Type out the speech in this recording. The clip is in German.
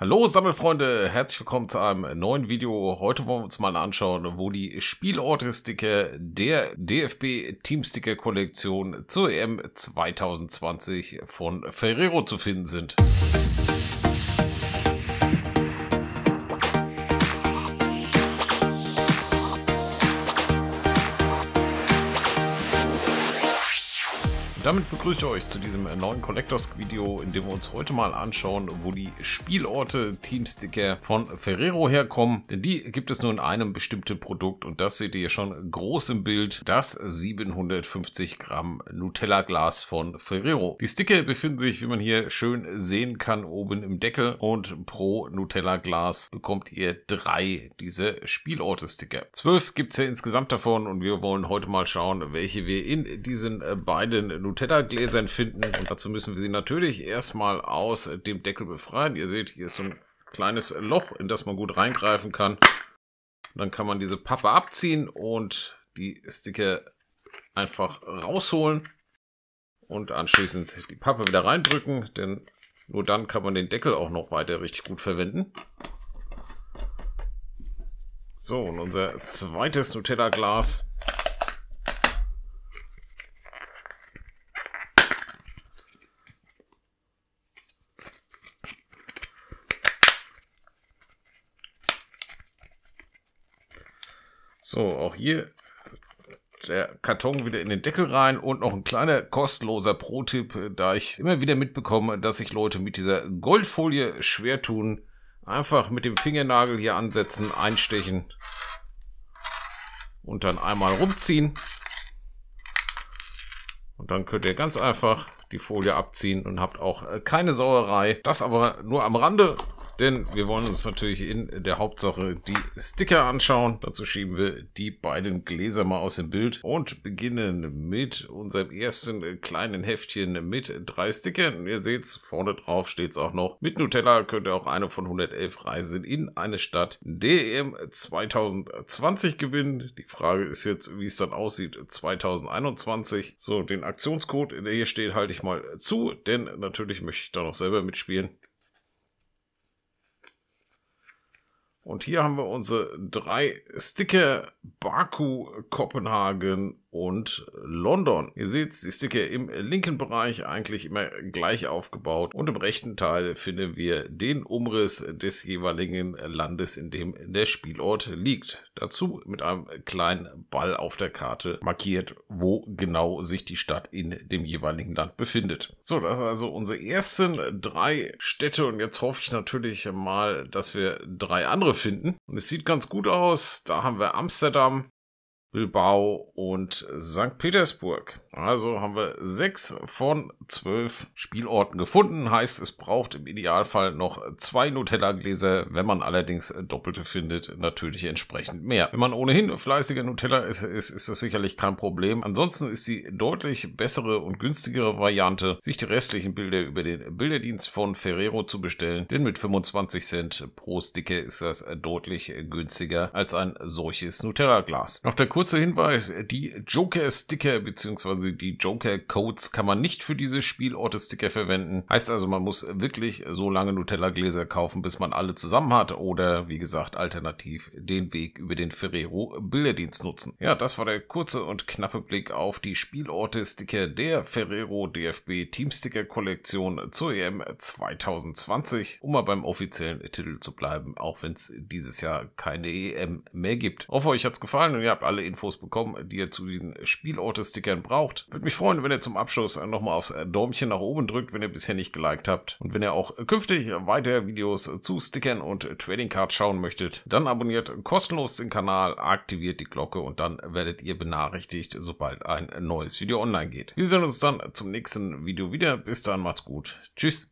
Hallo Sammelfreunde, herzlich willkommen zu einem neuen Video. Heute wollen wir uns mal anschauen, wo die Spielorte-Sticker der DFB Teamsticker Kollektion zur EM 2020 von Ferrero zu finden sind. Musik Und damit begrüße ich euch zu diesem neuen Collectors-Video, in dem wir uns heute mal anschauen, wo die Spielorte Teamsticker von Ferrero herkommen. Denn die gibt es nur in einem bestimmten Produkt und das seht ihr schon groß im Bild, das 750 Gramm Nutella-Glas von Ferrero. Die Sticker befinden sich, wie man hier schön sehen kann, oben im Deckel und pro Nutella-Glas bekommt ihr drei dieser Spielorte-Sticker. Zwölf gibt es ja insgesamt davon und wir wollen heute mal schauen, welche wir in diesen äh, beiden Nutella-Gläsern finden. Und dazu müssen wir sie natürlich erstmal aus dem Deckel befreien. Ihr seht, hier ist so ein kleines Loch, in das man gut reingreifen kann. Und dann kann man diese Pappe abziehen und die Sticker einfach rausholen und anschließend die Pappe wieder reindrücken, denn nur dann kann man den Deckel auch noch weiter richtig gut verwenden. So, und unser zweites Nutella-Glas So, auch hier der Karton wieder in den Deckel rein und noch ein kleiner kostenloser Pro-Tipp, da ich immer wieder mitbekomme, dass sich Leute mit dieser Goldfolie schwer tun. Einfach mit dem Fingernagel hier ansetzen, einstechen und dann einmal rumziehen. Und dann könnt ihr ganz einfach die Folie abziehen und habt auch äh, keine Sauerei. Das aber nur am Rande denn wir wollen uns natürlich in der Hauptsache die Sticker anschauen. Dazu schieben wir die beiden Gläser mal aus dem Bild und beginnen mit unserem ersten kleinen Heftchen mit drei Stickern. Ihr seht's, vorne drauf steht's auch noch. Mit Nutella könnt ihr auch eine von 111 Reisen in eine Stadt DM 2020 gewinnen. Die Frage ist jetzt, wie es dann aussieht 2021. So, den Aktionscode, der hier steht, halte ich mal zu, denn natürlich möchte ich da noch selber mitspielen. Und hier haben wir unsere drei Sticker Baku, Kopenhagen und London. Ihr seht, die Sticker im linken Bereich eigentlich immer gleich aufgebaut und im rechten Teil finden wir den Umriss des jeweiligen Landes, in dem der Spielort liegt. Dazu mit einem kleinen Ball auf der Karte markiert, wo genau sich die Stadt in dem jeweiligen Land befindet. So, das sind also unsere ersten drei Städte und jetzt hoffe ich natürlich mal, dass wir drei andere finden. Und es sieht ganz gut aus. Da haben wir Amsterdam, Bilbao und St. Petersburg. Also haben wir sechs von zwölf Spielorten gefunden. Heißt, es braucht im Idealfall noch zwei Nutella-Gläser. Wenn man allerdings doppelte findet, natürlich entsprechend mehr. Wenn man ohnehin fleißiger Nutella ist, ist, ist das sicherlich kein Problem. Ansonsten ist die deutlich bessere und günstigere Variante, sich die restlichen Bilder über den Bilderdienst von Ferrero zu bestellen. Denn mit 25 Cent pro Sticker ist das deutlich günstiger als ein solches Nutella-Glas. Noch der kurzer Hinweis, äh, die Joker-Sticker bzw. die Joker-Codes kann man nicht für diese Spielorte-Sticker verwenden. Heißt also, man muss wirklich so lange Nutella-Gläser kaufen, bis man alle zusammen hat oder, wie gesagt, alternativ den Weg über den Ferrero-Bilderdienst nutzen. Ja, das war der kurze und knappe Blick auf die Spielorte-Sticker der Ferrero DFB Teamsticker-Kollektion zur EM 2020, um mal beim offiziellen Titel zu bleiben, auch wenn es dieses Jahr keine EM mehr gibt. hoffe, euch hat es gefallen und ihr habt alle Infos bekommen, die ihr zu diesen Spielorte-Stickern braucht. Würde mich freuen, wenn ihr zum Abschluss äh, nochmal aufs äh, Däumchen nach oben drückt, wenn ihr bisher nicht geliked habt. Und wenn ihr auch äh, künftig weitere Videos zu Stickern und Trading Cards schauen möchtet, dann abonniert kostenlos den Kanal, aktiviert die Glocke und dann werdet ihr benachrichtigt, sobald ein neues Video online geht. Wir sehen uns dann zum nächsten Video wieder. Bis dann, macht's gut. Tschüss.